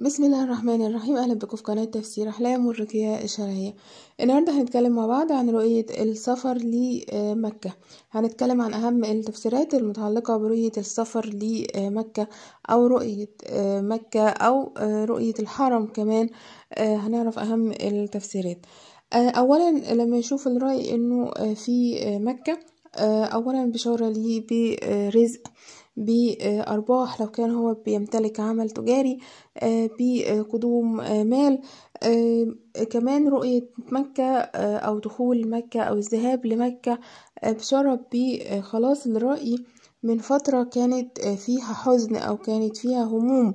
بسم الله الرحمن الرحيم اهلا بكم في قناه تفسير احلام والرقيه الشرعيه النهارده هنتكلم مع بعض عن رؤيه السفر لمكه هنتكلم عن اهم التفسيرات المتعلقه برؤيه السفر لمكه او رؤيه آه، مكه او آه، رؤيه الحرم كمان آه، هنعرف اهم التفسيرات اولا لما يشوف الراي انه في مكه اولا بشاره ليه برزق بأرباح لو كان هو بيمتلك عمل تجاري آه، بقدوم آه، مال آه، كمان رؤية مكة أو دخول مكة أو الذهاب لمكة بشارة بخلاص الرأي من فترة كانت فيها حزن أو كانت فيها هموم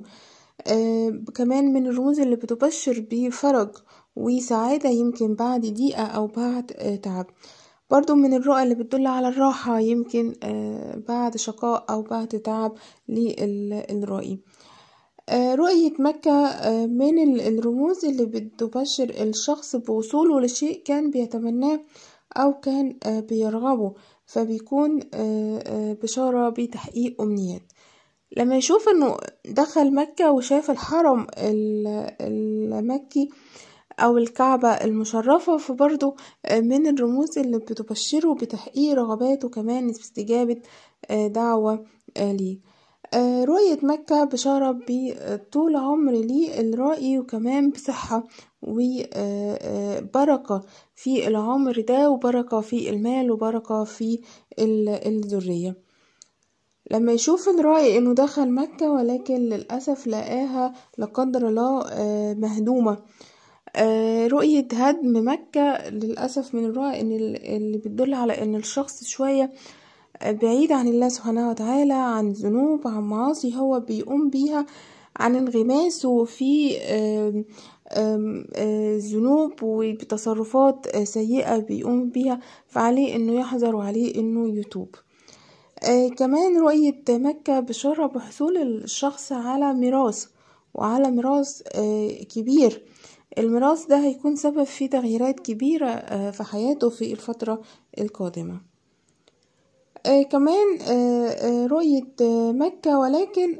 كمان من الرموز اللي بتبشر بفرج وسعادة يمكن بعد دقيقة أو بعد تعب برضو من الرؤى اللي بتدل على الراحة يمكن آه، بعد شقاء أو بعد تعب للرائي آه، رؤية مكة آه، من الرموز اللي بتبشر الشخص بوصوله لشيء كان بيتمناه أو كان بيرغبه فبيكون بشارة بتحقيق أمنيات لما يشوف انه دخل مكة وشاف الحرم المكي أو الكعبة المشرفة فبرضه آه، من الرموز اللي بتبشره بتحقيق رغباته كمان في استجابة آه، دعوة آه، ليه رؤية مكة بشارة بطول عمر ليه الرأي وكمان بصحة وبركة في العمر ده وبركة في المال وبركة في الذرية لما يشوف الرأي انه دخل مكة ولكن للأسف لقاها لا قدر الله مهدومة آه، رؤية هدم مكة للأسف من الرؤى إن اللي بتدل على إن الشخص شوية بعيد عن الله سبحانه وتعالى عن ذنوب عن معاصي هو بيقوم بيها عن انغماسه في آه، ذنوب وتصرفات آه، سيئة بيقوم بيها فعليه إنه يحذر وعليه إنه يتوب كمان رؤية مكة بشرة بحصول الشخص على ميراث وعلى ميراث كبير الميراث ده هيكون سبب في تغييرات كبيرة آه، في حياته في الفترة القادمة آه، كمان آه، رؤية مكة ولكن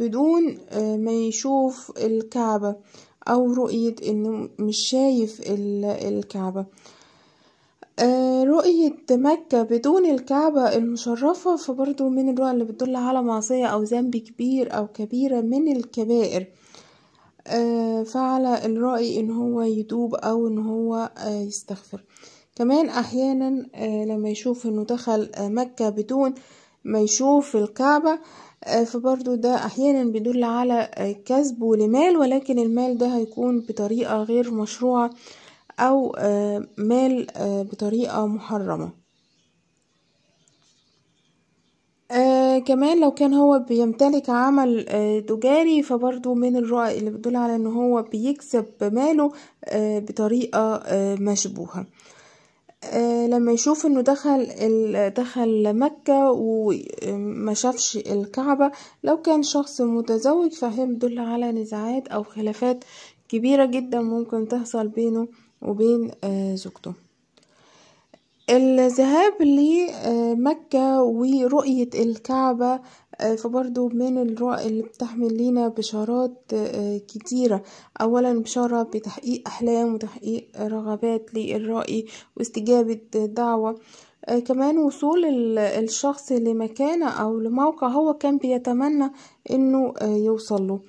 بدون ما يشوف الكعبة أو رؤية إنه مش شايف الكعبة رؤية مكة بدون الكعبة المشرفة فبرضو من الرؤى اللي بتدل على معصية أو ذنب كبير أو كبيرة من الكبائر آه، فعلى الرأي ان هو يتوب او ان هو آه، يستغفر كمان احيانا آه، لما يشوف انه دخل مكة بدون ما يشوف الكعبة فبرضو ده احيانا بيدل على كذب لمال ولكن المال ده هيكون بطريقة غير مشروعة او مال بطريقة محرمة كمان لو كان هو بيمتلك عمل آه، تجاري فبرضو من الرؤى اللي بتدل على ان هو بيكسب ماله آه، بطريقة آه، مشبوهة لما يشوف انه دخل دخل مكة وما شافش الكعبة لو كان شخص متزوج فهم دل على نزاعات او خلافات كبيرة جدا ممكن تحصل بينه وبين زوجته الذهاب لمكة ورؤية الكعبة آه، فبرضو من الرؤى اللي بتحمل لينا بشارات آه، كتيرة أولا بشارة بتحقيق أحلام وتحقيق رغبات للرأي واستجابة دعوة آه، كمان وصول الشخص لمكانة أو لموقع هو كان بيتمنى إنه يوصل له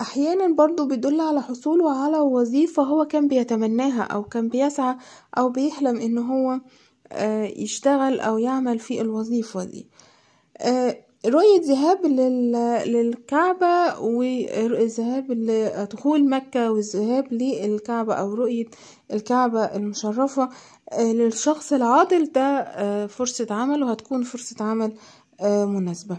أحيانا برضو بيدل على حصوله على وظيفة هو كان بيتمناها أو كان بيسعى أو بيحلم إن هو آه، يشتغل أو يعمل في الوظيفة دي آه، رؤية ذهاب للكعبة وذهاب لدخول مكة والذهاب للكعبة أو رؤية الكعبة المشرفة آه، للشخص العاطل ده فرصة عمل وهتكون فرصة عمل مناسبة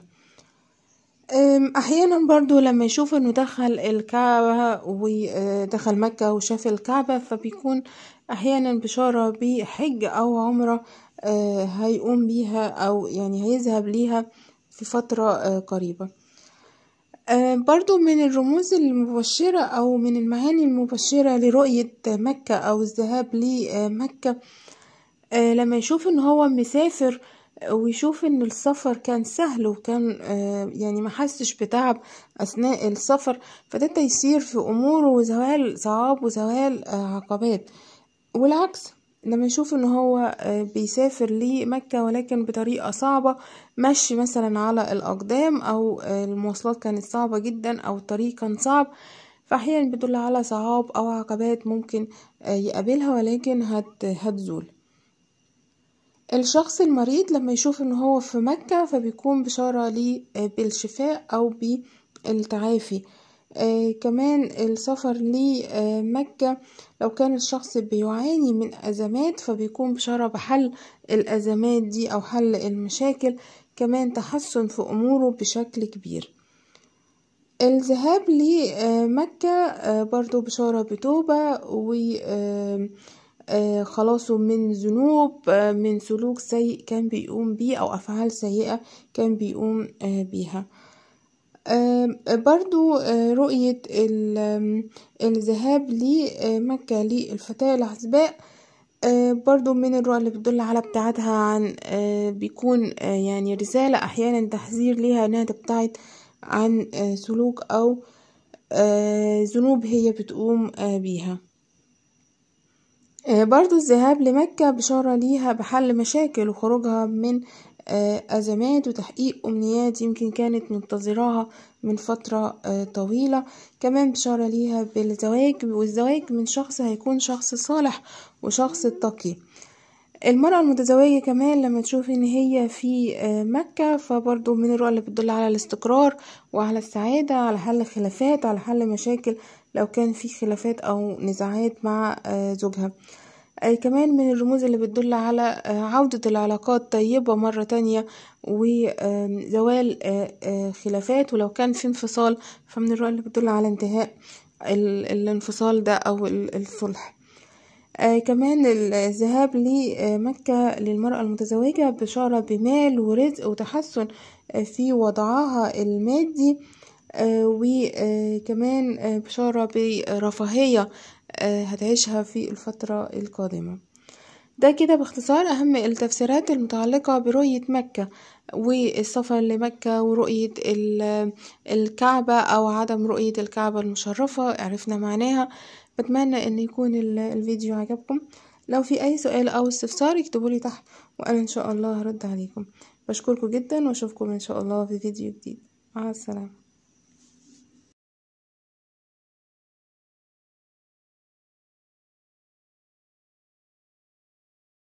أحيانًا برضو لمّا يشوف إنه دخل الكعبة ودخل آه، مكة وشاف الكعبة فبيكون أحيانًا بشارة بحج أو عمرة آه، هيقوم بيها أو يعني هيذهب ليها في فترة آه، قريبة، برضو من الرموز المبشرة أو من المعاني المبشرة لرؤية مكة أو الذهاب لمكة لمّا يشوف إن هو مسافر ويشوف ان السفر كان سهل وكان آه، يعني ما حسش بتعب اثناء السفر فده تيسير في اموره وزوال صعاب وزوال آه، عقبات والعكس لما يشوف ان هو آه، بيسافر لمكة ولكن بطريقة صعبة مشي مثلا على الاقدام او المواصلات كانت صعبة جدا او الطريق كان صعب فاحيانا بيدل على صعاب او عقبات ممكن يقابلها ولكن هتزول الشخص المريض لما يشوف ان هو في مكة فبيكون بشارة ليه آه، بالشفاء او بالتعافي آه، كمان السفر لمكة آه، لو كان الشخص بيعاني من أزمات فبيكون بشارة بحل الأزمات دي أو حل المشاكل كمان تحسن في أموره بشكل كبير الذهاب لمكة برضو بشارة بتوبة و آه، خلاصه من ذنوب آه، من سلوك سيء كان بيقوم بيه أو أفعال سيئة كان بيقوم آه، بيها برضو رؤية الذهاب لمكة للفتاة العزباء برضو من الرؤى اللي بتدل على ابتعادها عن بيكون يعني رسالة أحيانا تحذير ليها إنها تبتعد عن سلوك أو ذنوب هي بتقوم بيها آه، برضو الذهاب لمكة بشارة ليها بحل مشاكل وخروجها من آه، أزمات وتحقيق أمنيات يمكن كانت منتظراها من فترة آه، طويلة كمان بشارة ليها بالزواج والزواج من شخص هيكون شخص صالح وشخص تقي المرأة المتزوجة كمان لما تشوف ان هي في آه، مكة فبرضو من الرؤى اللي بتدل على الاستقرار وعلى السعادة على حل خلافات على حل مشاكل لو كان في خلافات او نزاعات مع آه، زوجها كمان من الرموز اللي بتدل على آه، عودة العلاقات طيبة مرة تانية وزوال خلافات ولو كان في انفصال فمن الرؤى اللي بتدل على انتهاء الانفصال ده او الصلح آه، كمان الذهاب لمكة للمرأة المتزوجة بشارة بمال ورزق وتحسن آه، في وضعها المادي آه، وكمان بشارة برفاهية هتعيشها في الفترة القادمة ده كده باختصار أهم التفسيرات المتعلقة برؤية مكة والسفر لمكة ورؤية الكعبة أو عدم رؤية الكعبة المشرفة عرفنا معناها بتمنى ان يكون الفيديو عجبكم لو في اي سؤال او استفسار اكتبولي تحت وانا ان شاء الله هرد عليكم بشكركم جدا واشوفكم ان شاء الله في فيديو جديد مع السلامه